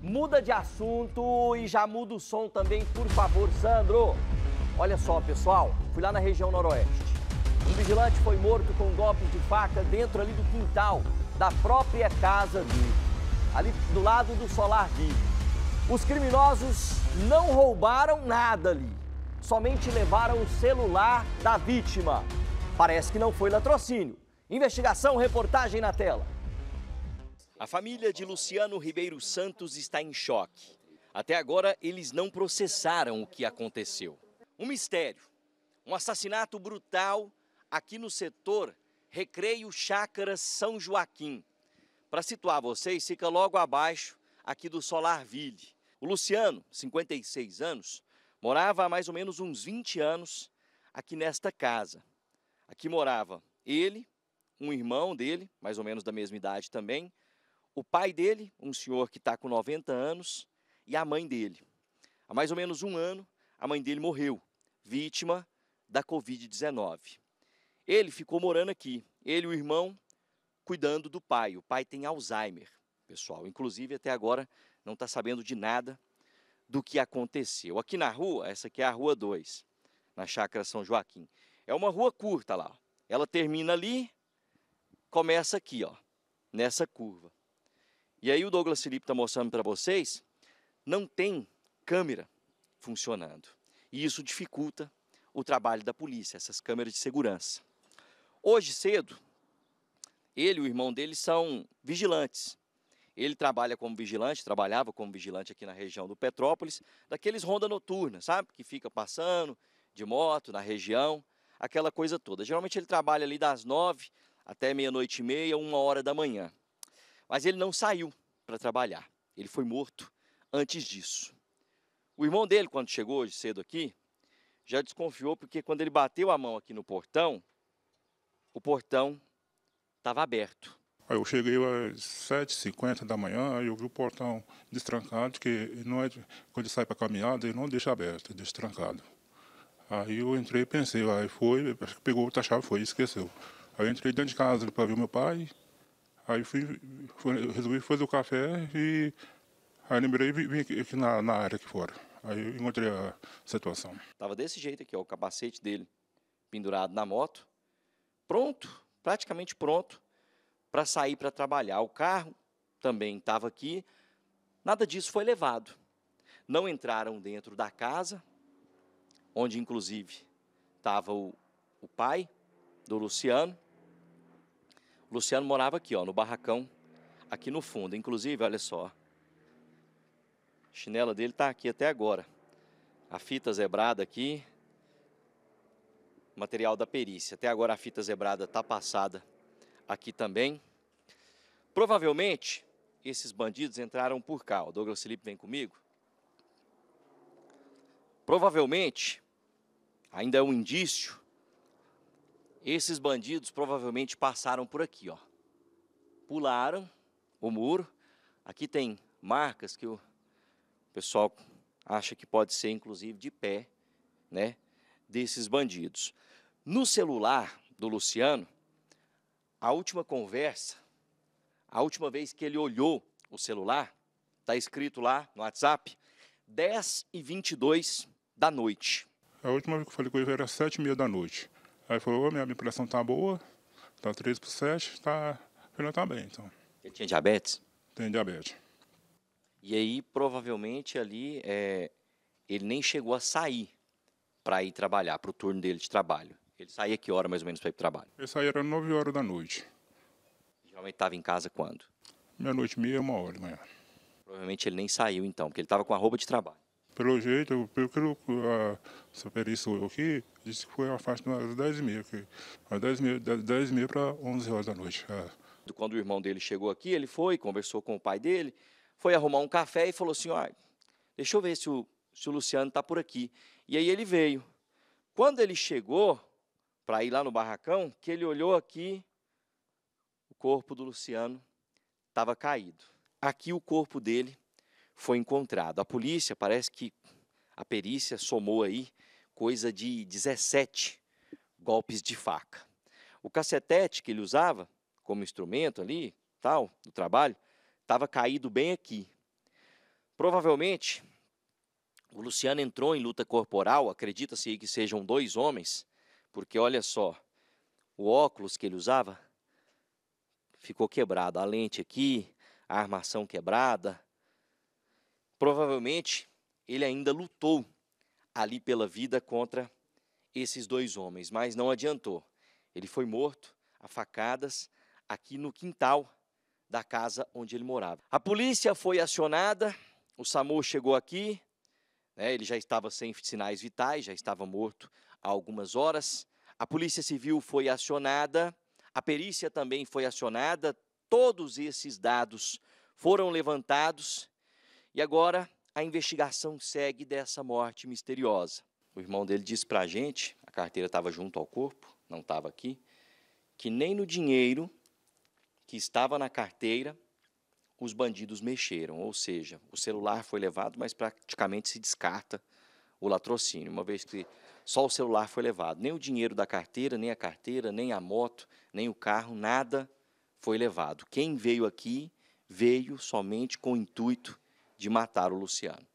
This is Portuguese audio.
Muda de assunto e já muda o som também, por favor, Sandro. Olha só, pessoal, fui lá na região noroeste. Um vigilante foi morto com um golpe de faca dentro ali do quintal da própria casa dele, ali do lado do solar dele. Os criminosos não roubaram nada ali, somente levaram o celular da vítima. Parece que não foi latrocínio. Investigação, reportagem na tela. A família de Luciano Ribeiro Santos está em choque. Até agora, eles não processaram o que aconteceu. Um mistério, um assassinato brutal aqui no setor Recreio Chácaras São Joaquim. Para situar vocês, fica logo abaixo aqui do Solar Ville. O Luciano, 56 anos, morava há mais ou menos uns 20 anos aqui nesta casa. Aqui morava ele, um irmão dele, mais ou menos da mesma idade também, o pai dele, um senhor que está com 90 anos, e a mãe dele. Há mais ou menos um ano, a mãe dele morreu, vítima da Covid-19. Ele ficou morando aqui, ele e o irmão cuidando do pai. O pai tem Alzheimer, pessoal. Inclusive, até agora, não está sabendo de nada do que aconteceu. Aqui na rua, essa aqui é a Rua 2, na Chácara São Joaquim. É uma rua curta lá. Ela termina ali, começa aqui, ó, nessa curva. E aí o Douglas Felipe está mostrando para vocês, não tem câmera funcionando. E isso dificulta o trabalho da polícia, essas câmeras de segurança. Hoje cedo, ele e o irmão dele são vigilantes. Ele trabalha como vigilante, trabalhava como vigilante aqui na região do Petrópolis, daqueles ronda noturna, sabe? Que fica passando de moto na região, aquela coisa toda. Geralmente ele trabalha ali das nove até meia-noite e meia, uma hora da manhã. Mas ele não saiu para trabalhar. Ele foi morto antes disso. O irmão dele, quando chegou hoje cedo aqui, já desconfiou porque quando ele bateu a mão aqui no portão, o portão estava aberto. Eu cheguei às 7h50 da manhã, eu vi o portão destrancado, que não é, quando ele sai para caminhada, ele não deixa aberto, é destrancado. Aí eu entrei e pensei, aí foi, acho que pegou outra chave, foi e esqueceu. Aí eu entrei dentro de casa para ver meu pai, Aí fui, fui, resolvi fazer o café e aí lembrei e vim aqui, aqui na, na, área aqui fora. Aí eu encontrei a situação. Tava desse jeito aqui, ó, o capacete dele pendurado na moto, pronto, praticamente pronto para sair para trabalhar. O carro também estava aqui. Nada disso foi levado. Não entraram dentro da casa, onde inclusive estava o, o pai do Luciano, Luciano morava aqui, ó, no barracão, aqui no fundo. Inclusive, olha só, a chinela dele está aqui até agora. A fita zebrada aqui, material da perícia. Até agora a fita zebrada está passada aqui também. Provavelmente, esses bandidos entraram por cá. O Douglas Felipe vem comigo. Provavelmente, ainda é um indício esses bandidos provavelmente passaram por aqui, ó. Pularam o muro. Aqui tem marcas que o pessoal acha que pode ser inclusive de pé, né, desses bandidos. No celular do Luciano, a última conversa, a última vez que ele olhou o celular, está escrito lá no WhatsApp, 10 e 22 da noite. A última vez que eu falei com ele era 7 e meia da noite. Aí falou, minha, minha impressão tá boa, tá 3 por 7, tá, ela tá bem, então. Ele tinha diabetes? Tem diabetes. E aí, provavelmente, ali, é, ele nem chegou a sair para ir trabalhar, para o turno dele de trabalho. Ele saía que hora, mais ou menos, para ir para o trabalho? Ele saía era 9 horas da noite. Geralmente estava em casa quando? Meia-noite e meia, uma hora de manhã. Provavelmente ele nem saiu, então, porque ele estava com a roupa de trabalho. Pelo jeito, pelo que eu superei aqui, disse que foi uma faixa das 10 e meia, que, das 10 e meia, 10 para 11 horas da noite. É. Quando o irmão dele chegou aqui, ele foi, conversou com o pai dele, foi arrumar um café e falou assim, ó, deixa eu ver se o, se o Luciano está por aqui. E aí ele veio. Quando ele chegou para ir lá no barracão, que ele olhou aqui, o corpo do Luciano estava caído. Aqui o corpo dele foi encontrado. A polícia parece que a perícia somou aí coisa de 17 golpes de faca. O cacetete que ele usava como instrumento ali, tal, do trabalho, estava caído bem aqui. Provavelmente, o Luciano entrou em luta corporal, acredita-se que sejam dois homens, porque olha só, o óculos que ele usava ficou quebrado, a lente aqui, a armação quebrada, Provavelmente ele ainda lutou ali pela vida contra esses dois homens, mas não adiantou. Ele foi morto a facadas aqui no quintal da casa onde ele morava. A polícia foi acionada, o SAMU chegou aqui, né, ele já estava sem sinais vitais, já estava morto há algumas horas. A polícia civil foi acionada, a perícia também foi acionada, todos esses dados foram levantados e agora a investigação segue dessa morte misteriosa. O irmão dele disse para a gente, a carteira estava junto ao corpo, não estava aqui, que nem no dinheiro que estava na carteira os bandidos mexeram, ou seja, o celular foi levado, mas praticamente se descarta o latrocínio, uma vez que só o celular foi levado, nem o dinheiro da carteira, nem a carteira, nem a moto, nem o carro, nada foi levado. Quem veio aqui veio somente com o intuito de matar o Luciano.